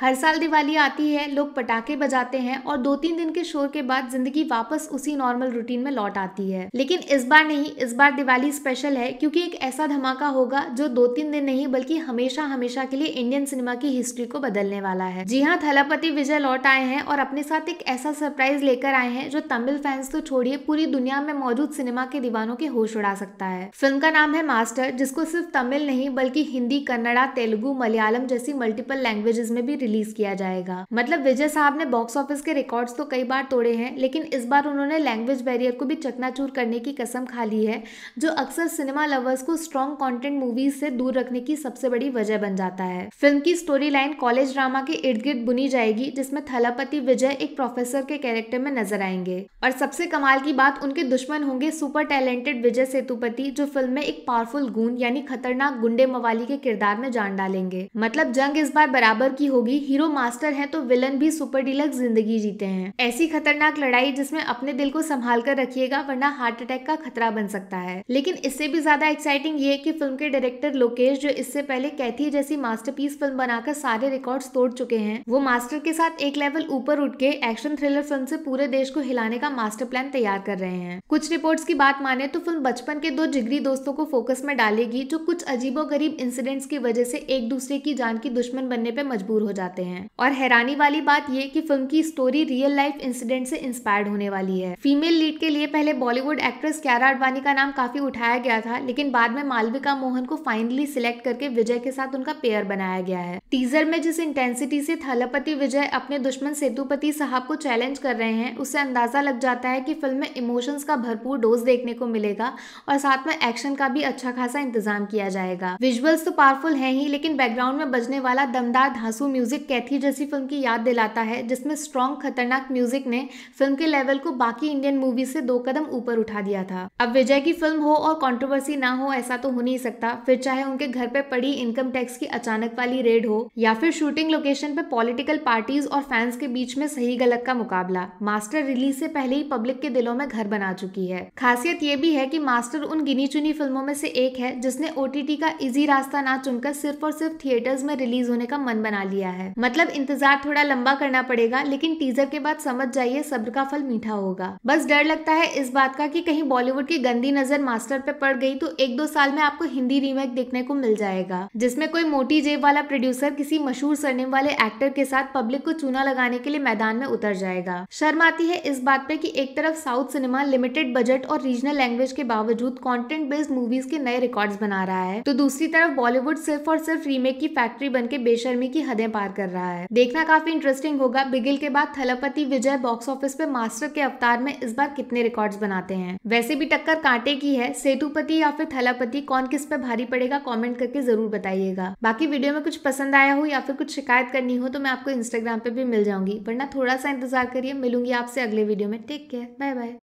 हर साल दिवाली आती है लोग पटाखे बजाते हैं और दो तीन दिन के शोर के बाद जिंदगी वापस उसी नॉर्मल रूटीन में लौट आती है लेकिन इस बार नहीं इस बार दिवाली स्पेशल है क्योंकि एक ऐसा धमाका होगा जो दो तीन दिन नहीं बल्कि हमेशा हमेशा के लिए इंडियन सिनेमा की हिस्ट्री को बदलने वाला है जी हाँ थलापति विजय लौट आए हैं और अपने साथ एक ऐसा सरप्राइज लेकर आए हैं जो तमिल फैंस तो छोड़िए पूरी दुनिया में मौजूद सिनेमा के दीवानों के होश उड़ा सकता है फिल्म का नाम है मास्टर जिसको सिर्फ तमिल नहीं बल्कि हिंदी कन्नड़ा तेलुगु मलयालम जैसी मल्टीपल लैंग्वेजेस में भी रिलीज किया जाएगा मतलब विजय साहब ने बॉक्स ऑफिस के रिकॉर्ड्स तो कई बार तोड़े हैं लेकिन इस बार उन्होंने लैंग्वेज बैरियर को भी चकनाचूर करने की कसम खा ली है जो अक्सर सिनेमा लवर्स को स्ट्रॉन्ग कॉन्टेंट मूवीज से दूर रखने की सबसे बड़ी वजह बन जाता है फिल्म की स्टोरी लाइन कॉलेज ड्रामा के इर्द गिर्द बुनी जाएगी जिसमें थलापति विजय एक प्रोफेसर के कैरेक्टर में नजर आएंगे और सबसे कमाल की बात उनके दुश्मन होंगे सुपर टैलेंटेड विजय सेतुपति जो फिल्म में एक पावरफुल गूंद यानी खतरनाक गुंडे मवाली के किरदार में जान डालेंगे मतलब जंग इस बार बराबर की होगी हीरो मास्टर है तो विलन भी सुपर डिलक्स जिंदगी जीते हैं ऐसी खतरनाक लड़ाई जिसमें अपने दिल को संभाल कर रखिएगा वरना हार्ट अटैक का खतरा बन सकता है लेकिन इससे भी ज्यादा एक्साइटिंग ये की फिल्म के डायरेक्टर लोकेश जो इससे पहले कैथी जैसी मास्टर फिल्म बनाकर सारे रिकॉर्ड तोड़ चुके हैं वो मास्टर के साथ एक लेवल ऊपर उठ के एक्शन थ्रिलर फिल्म ऐसी पूरे देश को हिलाने का मास्टर प्लान तैयार कर रहे हैं कुछ रिपोर्ट की बात माने तो फिल्म बचपन के दो जिगरी दोस्तों को फोकस में डालेगी जो कुछ अजीबो गरीब इंसिडेंट्स की वजह से एक दूसरे की जान की दुश्मन बनने पर मजबूर हो जाए जाते हैं और हैरानी वाली बात ये कि फिल्म की स्टोरी रियल लाइफ इंसिडेंट से इंस्पायर्ड होने वाली है फीमेल लीड के लिए पहले बॉलीवुड एक्ट्रेस क्यारा अडवाणी का नाम काफी उठाया गया था लेकिन बाद में मालविका मोहन को फाइनली सिलेक्ट करके विजय के साथ उनका पेयर बनाया गया है टीजर में जिस इंटेंसिटी से थलपति विजय अपने दुश्मन सेतुपति साहब को चैलेंज कर रहे हैं उससे अंदाजा लग जाता है कि फिल्म में इमोशंस का भरपूर डोज देखने को मिलेगा और साथ में एक्शन का भी अच्छा खासा इंतजाम किया जाएगा विजुअल्स तो पावरफुल है ही लेकिन बैकग्राउंड में बजने वाला दमदार धांसू म्यूजिक म्यूजिक कैथी जैसी फिल्म की याद दिलाता है जिसमें स्ट्रॉन्ग खतरनाक म्यूजिक ने फिल्म के लेवल को बाकी इंडियन मूवी से दो कदम ऊपर उठा दिया था अब विजय की फिल्म हो और कॉन्ट्रोवर्सी ना हो ऐसा तो हो नहीं सकता फिर चाहे उनके घर पे पड़ी इनकम टैक्स की अचानक वाली रेड हो या फिर शूटिंग लोकेशन पे पॉलिटिकल पार्टीज और फैंस के बीच में सही गलत का मुकाबला मास्टर रिलीज से पहले ही पब्लिक के दिलों में घर बना चुकी है खासियत ये भी है कि मास्टर उन गिनी चुनी फिल्मों में से एक है जिसने ओटीटी का इजी रास्ता ना चुनकर सिर्फ और सिर्फ थिएटर्स में रिलीज होने का मन बना लिया है है मतलब इंतजार थोड़ा लंबा करना पड़ेगा लेकिन टीजर के बाद समझ जाइए सब्र का फल मीठा होगा बस डर लगता है इस बात का कि कहीं बॉलीवुड की गंदी नजर मास्टर पे पड़ गई तो एक दो साल में आपको हिंदी रीमेक देखने को मिल जाएगा जिसमें कोई मोटी जेब वाला प्रोड्यूसर किसी मशहूर सरनेम वाले एक्टर के साथ पब्लिक को चूना लगाने के लिए मैदान में उतर जाएगा शर्म आती है इस बात पे कि एक तरफ साउथ सिनेमा लिमिटेड बजट और रीजनल लैंग्वेज के बावजूद कंटेंट बेस्ड मूवीज के नए रिकॉर्ड्स बना रहा है तो दूसरी तरफ बॉलीवुड सिर्फ और सिर्फ रीमेक की फैक्ट्री बनके बेशर्मी की हदें पा पार कर रहा है देखना काफी इंटरेस्टिंग होगा बिगिल के बाद थलपति विजय बॉक्स ऑफिस पे मास्टर के अवतार में इस बार कितने रिकॉर्ड्स बनाते हैं वैसे भी टक्कर कांटे की है सेतुपति या फिर थलापति कौन किस पे भारी पड़ेगा कॉमेंट करके जरूर बताइएगा बाकी वीडियो में कुछ पसंद आया हो या फिर कुछ शिकायत करनी हो तो मैं आपको इंस्टाग्राम पे भी मिल जाऊंगी वरना थोड़ा सा इंतजार करिए मिलूंगी आपसे अगले वीडियो में टेक केयर बाय बाय